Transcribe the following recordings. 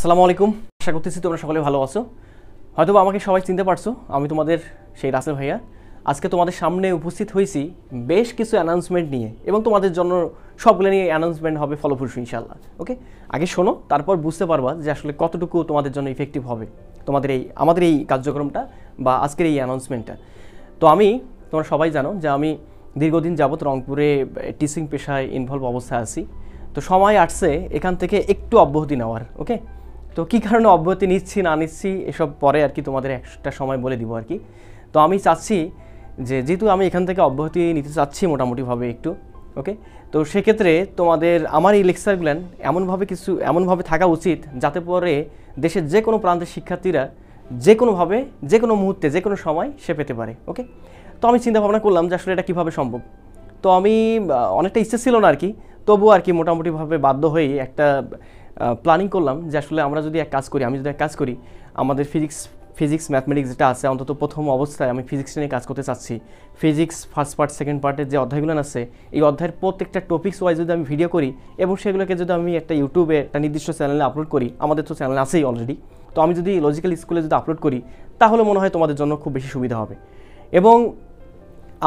আসসালামু আলাইকুম আশা করতেছি তোমরা সকলে ভালো আছো হয়তো আমাকে সবাই চিনতে পারছো আমি তোমাদের সেই রাসেল ভাইয়া আজকে তোমাদের সামনে উপস্থিত হয়েছি বেশ কিছু অ্যানাউন্সমেন্ট নিয়ে এবং তোমাদের জন্য সবগুলো নিয়ে অ্যানাউন্সমেন্ট হবে ফলপ্রসূ ইনশাল্লাহ ওকে আগে শোনো তারপর বুঝতে পারবা যে আসলে কতটুকু তোমাদের জন্য ইফেক্টিভ হবে তোমাদের এই আমাদের এই কার্যক্রমটা বা আজকের এই অ্যানাউন্সমেন্টটা তো আমি তোমরা সবাই জানো যে আমি দীর্ঘদিন যাবৎ রংপুরে টিচিং পেশায় ইনভলভ অবস্থায় আছি তো সময় আসছে এখান থেকে একটু অব্যাহতি নেওয়ার ওকে তো কী কারণে অব্যাহতি নিচ্ছি না নিচ্ছি এসব পরে আর কি তোমাদের একটা সময় বলে দিব আর কি তো আমি চাচ্ছি যে যেহেতু আমি এখান থেকে অব্যাহতি নিতে চাচ্ছি মোটামুটিভাবে একটু ওকে তো সেক্ষেত্রে তোমাদের আমার এই লেকচারগুলান এমনভাবে কিছু এমনভাবে থাকা উচিত যাতে পরে দেশের যে কোনো প্রান্তের শিক্ষার্থীরা যে কোনোভাবে যে কোনো মুহূর্তে যে কোনো সময় সে পেতে পারে ওকে তো আমি চিন্তা ভাবনা করলাম যে আসলে এটা কীভাবে সম্ভব তো আমি অনেকটা ইচ্ছে ছিল না আর কি তবুও আর কি মোটামুটিভাবে বাধ্য হয়ে একটা প্ল্যানিং করলাম যে আসলে আমরা যদি এক কাজ করি আমি যদি এক কাজ করি আমাদের ফিজিক্স ফিজিক্স ম্যাথমেটিক্স যেটা আছে অন্তত প্রথম অবস্থায় আমি ফিজিক্স নিয়ে কাজ করতে চাচ্ছি ফিজিক্স ফার্স্ট পার্ট সেকেন্ড পার্টের যে অধ্যায়গুলো আছে এই অধ্যায়ের প্রত্যেকটা টপিক্স ওয়াইজ যদি আমি ভিডিও করি এবং সেগুলোকে যদি আমি একটা ইউটিউবে একটা নির্দিষ্ট চ্যানেলে আপলোড করি আমাদের তো চ্যানেল আছেই অলরেডি তো আমি যদি লজিক্যাল স্কুলে যদি আপলোড করি তাহলে মনে হয় তোমাদের জন্য খুব বেশি সুবিধা হবে এবং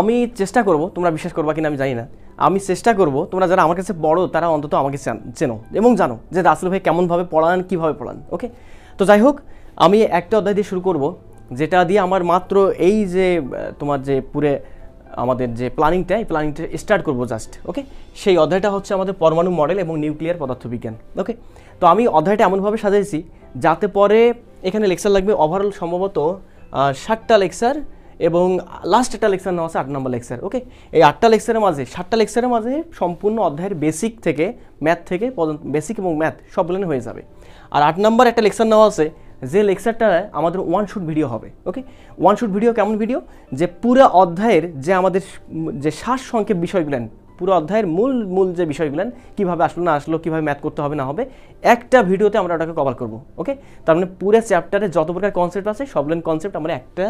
আমি চেষ্টা করব তোমরা বিশ্বাস করবা কিনা আমি জানি না আমি চেষ্টা করব তোমরা যারা আমার কাছে বড় তারা অন্তত আমাকে চেনো এবং জানো যে রাসেল ভাই কেমনভাবে পড়ান কীভাবে পড়ান ওকে তো যাই হোক আমি একটা অধ্যায় দিয়ে শুরু করব যেটা দিয়ে আমার মাত্র এই যে তোমার যে পুরে আমাদের যে প্ল্যানিংটা এই প্ল্যানিংটা স্টার্ট করবো জাস্ট ওকে সেই অধ্যায়টা হচ্ছে আমাদের পরমাণু মডেল এবং নিউক্লিয়ার পদার্থবিজ্ঞান ওকে তো আমি অধ্যায়টা এমনভাবে সাজাইছি যাতে পরে এখানে লেকচার লাগবে ওভারঅল সম্ভবত ষাটটা লেকচার এবং লাস্ট একটা লেকচার নেওয়া আছে আট নম্বর লেকচার ওকে এই আটটা লেকচারের মাঝে সাতটা লেকচারের মাঝে সম্পূর্ণ অধ্যায়ের বেসিক থেকে ম্যাথ থেকে বেসিক এবং ম্যাথ সবগুলো হয়ে যাবে আর আট নম্বর একটা লেকচার নেওয়া আছে যে লেকচারটা আমাদের ওয়ান শুট ভিডিও হবে ওকে ওয়ান শুট ভিডিও কেমন ভিডিও যে পুরো অধ্যায়ের যে আমাদের যে শ্বাস সংক্ষেপ বিষয়গুলো পুরো অধ্যায়ের মূল মূল যে বিষয়গুলো কীভাবে আসলো না আসলো কীভাবে ম্যাথ করতে হবে না হবে একটা ভিডিওতে আমরা ওটাকে কভার করবো ওকে তার মানে পুরো চ্যাপ্টারে যত প্রকার কনসেপ্ট আছে সবগুলো কনসেপ্ট আমরা একটা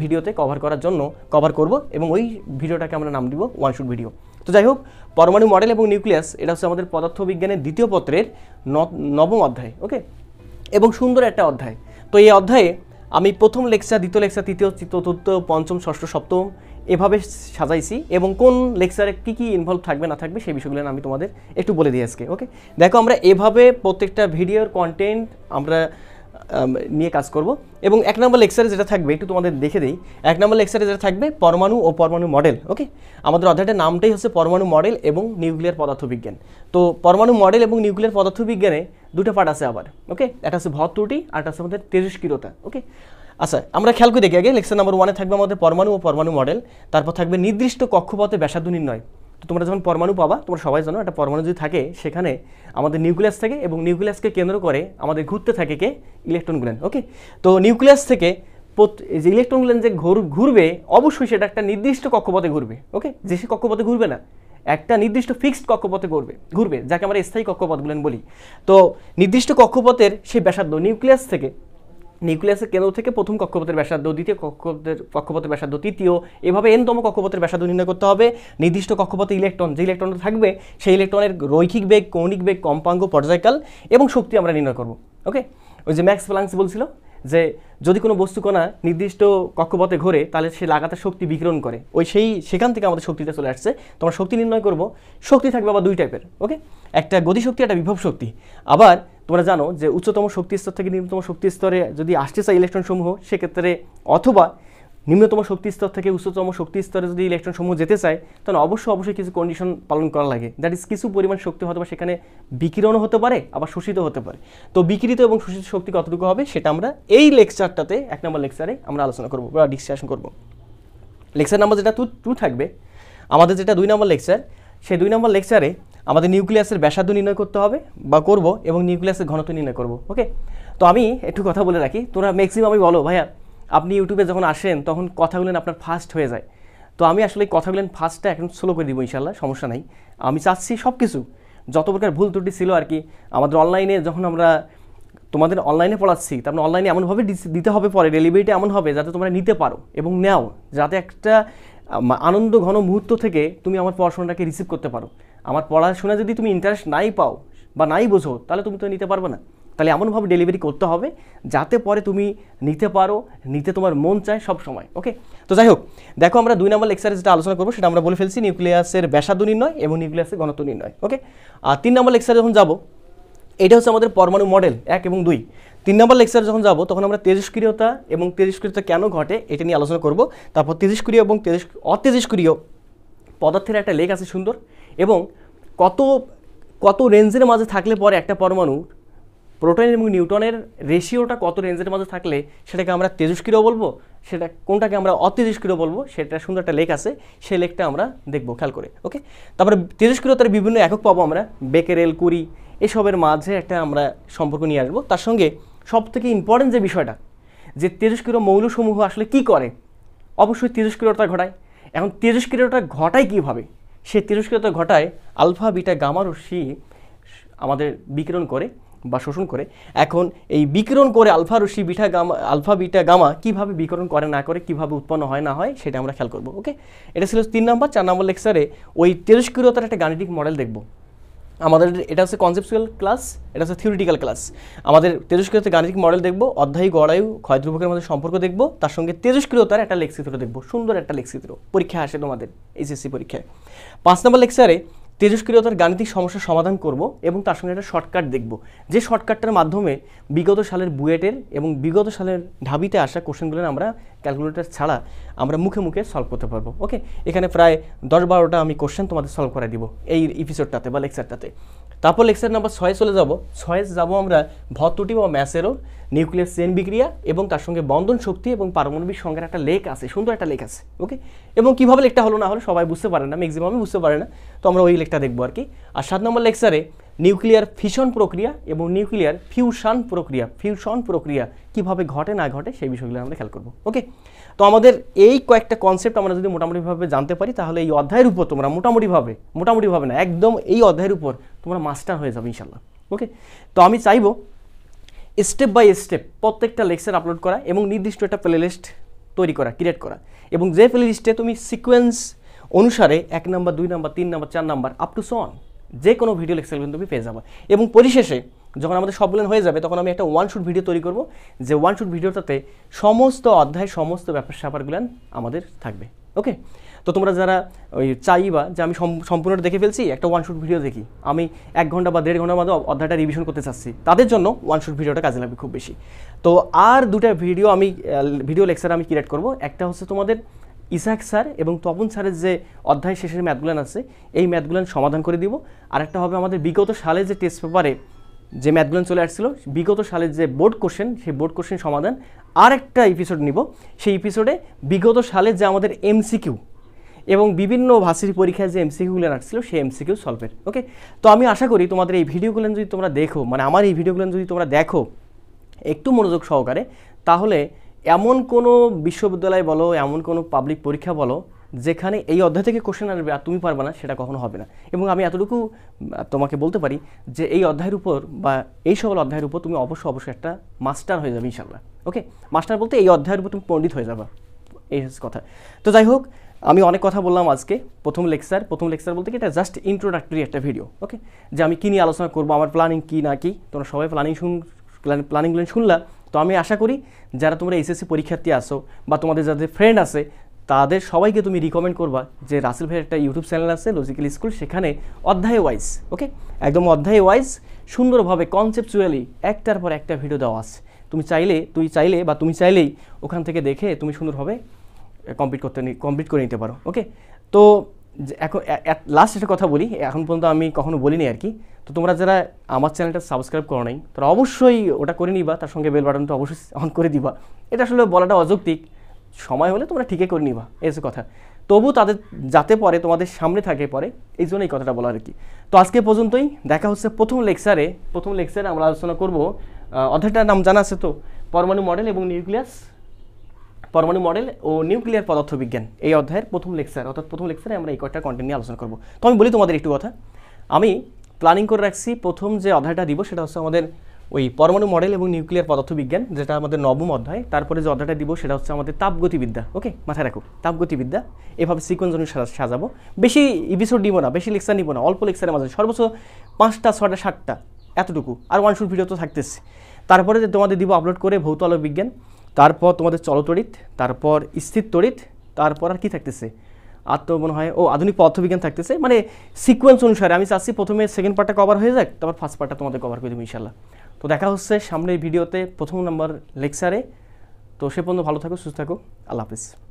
ভিডিওতে কভার করার জন্য কভার করব এবং ওই ভিডিওটাকে আমরা নাম দিব ওয়ান শুট ভিডিও তো যাই হোক পরমাণু মডেল এবং নিউক্লিয়াস এটা হচ্ছে আমাদের পদার্থবিজ্ঞানের দ্বিতীয় পত্রের নবম অধ্যায় ওকে এবং সুন্দর একটা অধ্যায় তো এই অধ্যায়ে আমি প্রথম লেকচার দ্বিতীয় লেকচার তৃতীয় চতুর্থ পঞ্চম ষষ্ঠ সপ্তম এভাবে সাজাইছি এবং কোন লেকচারে কী কী ইনভলভ থাকবে না থাকবে সেই বিষয়গুলো আমি তোমাদের একটু বলে দিই আজকে ওকে দেখো আমরা এভাবে প্রত্যেকটা ভিডিওর কন্টেন্ট আমরা নিয়ে কাজ করব এবং এক নম্বর লেকচারে যেটা থাকবে একটু তোমাদের দেখে দিই এক নম্বর লেকচারে যেটা থাকবে পরমাণু ও পরমাণু মডেল ওকে আমাদের অধ্যায়টার নামটাই হচ্ছে পরমাণু মডেল এবং নিউক্লিয়ার পদার্থবিজ্ঞান তো পরমাণু মডেল এবং নিউক্লিয়ার পদার্থবিজ্ঞানে দুটো পার্ট আছে আবার ওকে একটা আছে ভর ত্রুটি আর একটা আছে আমাদের তেজস্কিরতা ওকে আচ্ছা আমরা খেয়াল করে দেখি আগে লেকচার নাম্বার ওয়ানে থাকবে আমাদের পরমাণু ও পরমাণু মডেল তারপর থাকবে নির্দিষ্ট কক্ষপথে ব্যাসাদু নির্ণয় তো তোমরা যখন পরমাণু পাবা তোমরা সবাই জানো একটা পরমাণু যদি থাকে সেখানে আমাদের নিউক্লিয়াস থাকে এবং নিউক্লিয়াসকে কেন্দ্র করে আমাদের ঘুরতে থাকে কে ইলেকট্রনগুলেন ওকে তো নিউক্লিয়াস থেকে যে ইলেকট্রনগুলেন যে ঘুরবে অবশ্যই সেটা একটা নির্দিষ্ট কক্ষপথে ঘুরবে ওকে যে সে কক্ষপথে ঘুরবে না একটা নির্দিষ্ট ফিক্সড কক্ষপথে ঘুরবে ঘুরবে যাকে আমরা স্থায়ী কক্ষপথগুলেন বলি তো নির্দিষ্ট কক্ষপথের সেই ব্যাসার্ধ নিউক্লিয়াস থেকে নিউক্লিয়াসের কেন্দ্র থেকে প্রথম কক্ষপথের ব্যাসার্ধ দ্বিতীয় কক্ষপথের কক্ষপথের ব্যাসার্ধ তৃতীয় এভাবে এনতম কক্ষপথের ব্যাসার্ধ নির্ণয় করতে হবে নির্দিষ্ট কক্ষপথে ইলেকট্রন যে ইলেকট্রনটা থাকবে সেই ইলেকট্রনের রৈখিক বেগ কৌণিক বেগ কম্পাঙ্গ পর্যায়কাল এবং শক্তি আমরা নির্ণয় করব ওকে ওই যে ম্যাক্স প্লাংস বলছিল যে যদি কোনো বস্তুকণা নির্দিষ্ট কক্ষপথে ঘোরে তাহলে সে লাগাতার শক্তি বিকিরণ করে ওই সেই সেখান থেকে আমাদের শক্তিটা চলে আসছে তোমরা শক্তি নির্ণয় করব শক্তি থাকবে আবার দুই টাইপের ওকে একটা গতিশক্তি একটা বিভব শক্তি আবার তোমরা জানো যে উচ্চতম শক্তিস্তর থেকে নিম্নতম শক্তি স্তরে যদি আসতে চায় ইলেকট্রনসমূহ সেক্ষেত্রে অথবা নিম্নতম শক্তি স্তর থেকে উচ্চতম শক্তি স্তরে যদি ইলেকট্রনসমূহ যেতে চায় তখন অবশ্যই অবশ্যই কিছু কন্ডিশন পালন করা লাগে দ্যাট ইজ কিছু পরিমাণ শক্তি হয়তো সেখানে বিকিরণও হতে পারে আবার শোষিত হতে পারে তো বিকৃত এবং শোষিত শক্তি কতটুকু হবে সেটা আমরা এই লেকচারটাতে এক নম্বর লেকচারে আমরা আলোচনা করবো বা ডিসকাশন করবো লেকচার নাম্বার যেটা টু টু থাকবে আমাদের যেটা দুই নম্বর লেকচার সেই দুই নম্বর লেকচারে আমাদের নিউক্লিয়াসের ব্যাসাদ্য নির্ণয় করতে হবে বা করব এবং নিউক্লিয়াসের ঘনত্ব নির্ণয় করব ওকে তো আমি একটু কথা বলে রাখি তোমরা ম্যাক্সিমামই বলো ভাইয়া আপনি ইউটিউবে যখন আসেন তখন বলেন আপনার ফাস্ট হয়ে যায় তো আমি আসলে বলেন ফাস্টটা এখন স্লো করে দিব ইনশাল্লাহ সমস্যা নাই আমি চাচ্ছি সব কিছু যত প্রকার ভুল ত্রুটি ছিল আর কি আমাদের অনলাইনে যখন আমরা তোমাদের অনলাইনে পড়াচ্ছি তার মানে অনলাইনে এমনভাবে দিতে হবে পরে ডেলিভারিটা এমন হবে যাতে তোমরা নিতে পারো এবং নেও যাতে একটা আনন্দ ঘন মুহূর্ত থেকে তুমি আমার পড়াশোনাটাকে রিসিভ করতে পারো আমার পড়াশোনা যদি তুমি ইন্টারেস্ট নাই পাও বা নাই বোঝো তাহলে তুমি তো নিতে পারবে না তাহলে এমনভাবে ডেলিভারি করতে হবে যাতে পরে তুমি নিতে পারো নিতে তোমার মন চায় সব সময় ওকে তো যাই হোক দেখো আমরা দুই নম্বর লেকচারে যেটা আলোচনা করবো সেটা আমরা বলে ফেলছি নিউক্লিয়াসের ব্যাসাদু নির্ণয় এবং নিউক্লিয়াসের ঘনত্ব নির্ণয় ওকে আর তিন নম্বর লেকচারে যখন যাব এটা হচ্ছে আমাদের পরমাণু মডেল এক এবং দুই তিন নম্বর লেকচার যখন যাব তখন আমরা তেজস্ক্রিয়তা এবং তেজস্ক্রিয়তা কেন ঘটে এটা নিয়ে আলোচনা করবো তারপর তেজস্ক্রিয় এবং তেজস্ক অতেজস্ক্রিয় পদার্থের একটা লেক আছে সুন্দর এবং কত কত রেঞ্জের মাঝে থাকলে পরে একটা পরমাণু প্রোটন এবং নিউটনের রেশিওটা কত রেঞ্জের মাঝে থাকলে সেটাকে আমরা তেজস্ক্রিয় বলবো সেটা কোনটাকে আমরা অতেজস্ক্রিয় বলবো সেটা সুন্দর একটা লেখ আছে সেই লেখটা আমরা দেখবো খেয়াল করে ওকে তারপরে তেজস্ক্রিয়তার বিভিন্ন একক পাবো আমরা বেকেরেল কুরি এসবের মাঝে একটা আমরা সম্পর্ক নিয়ে আসবো তার সঙ্গে সবথেকে ইম্পর্টেন্ট যে বিষয়টা যে তেজস্ক্রিয় মৌলসমূহ আসলে কি করে অবশ্যই তেজস্ক্রিয়তা ঘটায় এখন তেজস্ক্রিয়তা ঘটায় কীভাবে সেই তিরস্কৃততা ঘটায় আলফা বিটা ও সি আমাদের বিকিরণ করে বা শোষণ করে এখন এই বিকিরণ করে আলফা রশ্মি beta gamma alpha beta gamma কীভাবে বিকিরণ করে না করে কিভাবে উৎপন্ন হয় না হয় সেটা আমরা খেয়াল করব ওকে এটা ছিল তিন নম্বর চার নম্বর লেকচারে ওই তিরস্কৃততার একটা গাণিতিক মডেল দেখব আমাদের এটা হচ্ছে কনসেপচুয়াল ক্লাস এটা হচ্ছে থিওরিটিক্যাল ক্লাস আমাদের তেজস্ক্রিয়তে গাণিতিক মডেল দেখব অধ্যায়ী গড়ায়ু ক্ষয়দ্রুপকের মধ্যে সম্পর্ক দেখবো তার সঙ্গে তেজস্ক্রিয়তার একটা লেখচিত্র দেখব সুন্দর একটা লেখচিত্র পরীক্ষা আসে তোমাদের এইচএসসি পরীক্ষায় পাঁচ নম্বর লেকচারে তেজস্ক্রিয়তার গাণিতিক সমস্যার সমাধান করব এবং তার সঙ্গে একটা শর্টকাট দেখব যে শর্টকাটটার মাধ্যমে বিগত সালের বুয়েটের এবং বিগত সালের ঢাবিতে আসা কোশ্চেনগুলো আমরা ক্যালকুলেটার ছাড়া আমরা মুখে মুখে সলভ করতে পারবো ওকে এখানে প্রায় দশ বারোটা আমি কোশ্চেন তোমাদের সলভ করে দিব এই এপিসোডটাতে বা লেকচারটাতে তারপর লেকচার নাম্বার ছয়ে চলে যাব ছয়ে যাব আমরা ভত্তটি বা ম্যাসেরো নিউক্লিয়ার চেন বিক্রিয়া এবং তার সঙ্গে বন্ধন শক্তি এবং পারমাণবিক সংখ্যার একটা লেখ আছে সুন্দর একটা লেখ আছে ওকে এবং কীভাবে লেখটা হলো না হলো সবাই বুঝতে পারে না ম্যাক্সিমামই বুঝতে পারে না তো আমরা ওই লেখটা দেখবো আর কি আর সাত নম্বর লেকচারে নিউক্লিয়ার ফিশন প্রক্রিয়া এবং নিউক্লিয়ার ফিউশন প্রক্রিয়া ফিউশন প্রক্রিয়া কিভাবে ঘটে না ঘটে সেই বিষয়গুলো আমরা খেয়াল করবো ওকে তো আমাদের এই কয়েকটা কনসেপ্ট আমরা যদি মোটামুটিভাবে জানতে পারি তাহলে এই অধ্যায়ের উপর তোমরা মোটামুটিভাবে মোটামুটিভাবে না একদম এই অধ্যায়ের উপর তোমরা মাস্টার হয়ে যাবে ইনশাল্লাহ ওকে তো আমি চাইবো স্টেপ বাই স্টেপ প্রত্যেকটা লেকচার আপলোড করা এবং নির্দিষ্ট একটা প্লেলিস্ট তৈরি করা ক্রিয়েট করা এবং যে প্লেলিস্টে তুমি সিকোয়েন্স অনুসারে এক নাম্বার দুই নাম্বার তিন নাম্বার চার নাম্বার আপ টু সন যে কোনো ভিডিও লেকচার কিন্তু তুমি পেয়ে যাবে এবং পরিশেষে যখন আমাদের সব হয়ে যাবে তখন আমি একটা ওয়ান শুট ভিডিও তৈরি করব যে ওয়ান শুট ভিডিওটাতে সমস্ত অধ্যায় সমস্ত ব্যাপার স্যাপারগুলো আমাদের থাকবে ওকে তো তোমরা যারা ওই চাই বা যে আমি সম্পূর্ণটা দেখে ফেলছি একটা ওয়ান শুট ভিডিও দেখি আমি এক ঘন্টা বা দেড় ঘন্টার মধ্যে অধ্যায়টা রিভিশন করতে চাচ্ছি তাদের জন্য ওয়ান শুট ভিডিওটা কাজে লাগবে খুব বেশি তো আর দুটা ভিডিও আমি ভিডিও লেকচার আমি ক্রিয়েট করব একটা হচ্ছে তোমাদের ইসাক স্যার এবং তপন স্যারের যে অধ্যায় শেষের ম্যাথগুলান আছে এই ম্যাথগুলান সমাধান করে দিব আর একটা হবে আমাদের বিগত সালে যে টেস্ট পেপারে যে ম্যাথগুলো চলে আসছিল বিগত সালের যে বোর্ড কোশ্চেন সেই বোর্ড কোশ্চেন সমাধান আর একটা এপিসোড নিব সেই এপিসোডে বিগত সালের যে আমাদের এমসিকিউ এবং বিভিন্ন ভাষীর পরীক্ষায় যে এমসিকিউগুলো আসছিল সেই এমসিকিউ সলভের ওকে তো আমি আশা করি তোমাদের এই ভিডিওগুলো যদি তোমরা দেখো মানে আমার এই ভিডিওগুলো যদি তোমরা দেখো একটু মনোযোগ সহকারে তাহলে এমন কোনো বিশ্ববিদ্যালয় বলো এমন কোনো পাবলিক পরীক্ষা বলো যেখানে এই অধ্যায় থেকে কোশ্চেন আসবে আর তুমি পারবে না সেটা কখনো হবে না এবং আমি এতটুকু তোমাকে বলতে পারি যে এই অধ্যায়ের উপর বা এই সকল অধ্যায়ের উপর তুমি অবশ্যই অবশ্যই একটা মাস্টার হয়ে যাবে ইনশাল্লাহ ওকে মাস্টার বলতে এই অধ্যায়ের উপর তুমি পণ্ডিত হয়ে যাবে এই হচ্ছে কথা তো যাই হোক আমি অনেক কথা বললাম আজকে প্রথম লেকচার প্রথম লেকচার বলতে কি এটা জাস্ট ইন্ট্রোডাক্টরি একটা ভিডিও ওকে যে আমি কী নিয়ে আলোচনা করবো আমার প্ল্যানিং কী না কি তোমরা সবাই প্ল্যানিং শুন প্ল্যানিংগুলো শুনলাম তো আমি আশা করি যারা তোমরা এসএসসি পরীক্ষার্থী আসো বা তোমাদের যাদের ফ্রেন্ড আছে তাদের সবাইকে তুমি রিকমেন্ড করবা যে রাসেল ভাইয়ের একটা ইউটিউব চ্যানেল আছে লজিক্যাল স্কুল সেখানে অধ্যায় ওয়াইজ ওকে একদম অধ্যায় ওয়াইজ সুন্দরভাবে কনসেপচুয়ালি একটার পর একটা ভিডিও দেওয়া আছে তুমি চাইলে তুই চাইলে বা তুমি চাইলেই ওখান থেকে দেখে তুমি সুন্দরভাবে কমপ্লিট করতে কমপ্লিট করে নিতে পারো ওকে তো এখন লাস্ট একটা কথা বলি এখন পর্যন্ত আমি কখনো বলিনি আর কি তো তোমরা যারা আমার চ্যানেলটা সাবস্ক্রাইব করো নাই তারা অবশ্যই ওটা করে নিবা তার সঙ্গে বেল বাটনটা অবশ্যই অন করে দিবা এটা আসলে বলাটা অযৌক্তিক সময় হলে তোমরা ঠিকই করে নিবা এই যে কথা তবু তাদের যাতে পরে তোমাদের সামনে থাকে পরে এই জন্য এই কথাটা বলা আর কি তো আজকে পর্যন্তই দেখা হচ্ছে প্রথম লেকচারে প্রথম লেকচারে আমরা আলোচনা করব অধ্যায়টার নাম জানা আছে তো পরমাণু মডেল এবং নিউক্লিয়াস পরমাণু মডেল ও নিউক্লিয়ার পদার্থবিজ্ঞান এই অধ্যায়ের প্রথম লেকচার অর্থাৎ প্রথম লেকচারে আমরা এই কয়েকটা কন্টেন্ট নিয়ে আলোচনা করব তো আমি বলি তোমাদের একটু কথা আমি প্ল্যানিং করে রাখছি প্রথম যে অধ্যায়টা দিব সেটা হচ্ছে আমাদের ওই পরমাণু মডেল এবং নিউক্লিয়ার পদার্থবিজ্ঞান যেটা আমাদের নবম অধ্যায় তারপরে যে অধ্যায়টা দিব সেটা হচ্ছে আমাদের তাপগতিবিদ্যা ওকে মাথায় রাখো তাপগতিবিদ্যা এভাবে সিকোয়েন্স অনুসারে সাজাবো বেশি এপিসোড নিব না বেশি লেকচার নিব না অল্প লেকচারের মাঝে সর্বোচ্চ পাঁচটা ছটা সাতটা এতটুকু আর ওয়ান শুট ভিডিও তো থাকতেছে তারপরে যে তোমাদের দিব আপলোড করে ভৌত বিজ্ঞান তারপর তোমাদের চলতড়িৎ তারপর স্থির তড়িৎ তারপর আর কি থাকতেছে আর তো মনে হয় ও আধুনিক পদার্থবিজ্ঞান থাকতেছে মানে সিকোয়েন্স অনুসারে আমি চাচ্ছি প্রথমে সেকেন্ড পার্টটা কভার হয়ে যাক তারপর ফার্স্ট পার্টটা তোমাদের কভার করে দেবো ইনশাল্লাহ তো দেখা হচ্ছে সামনের ভিডিওতে প্রথম নাম্বার লেকচারে তো সে পর্যন্ত ভালো থাকো সুস্থ থাকো আল্লাহ হাফিজ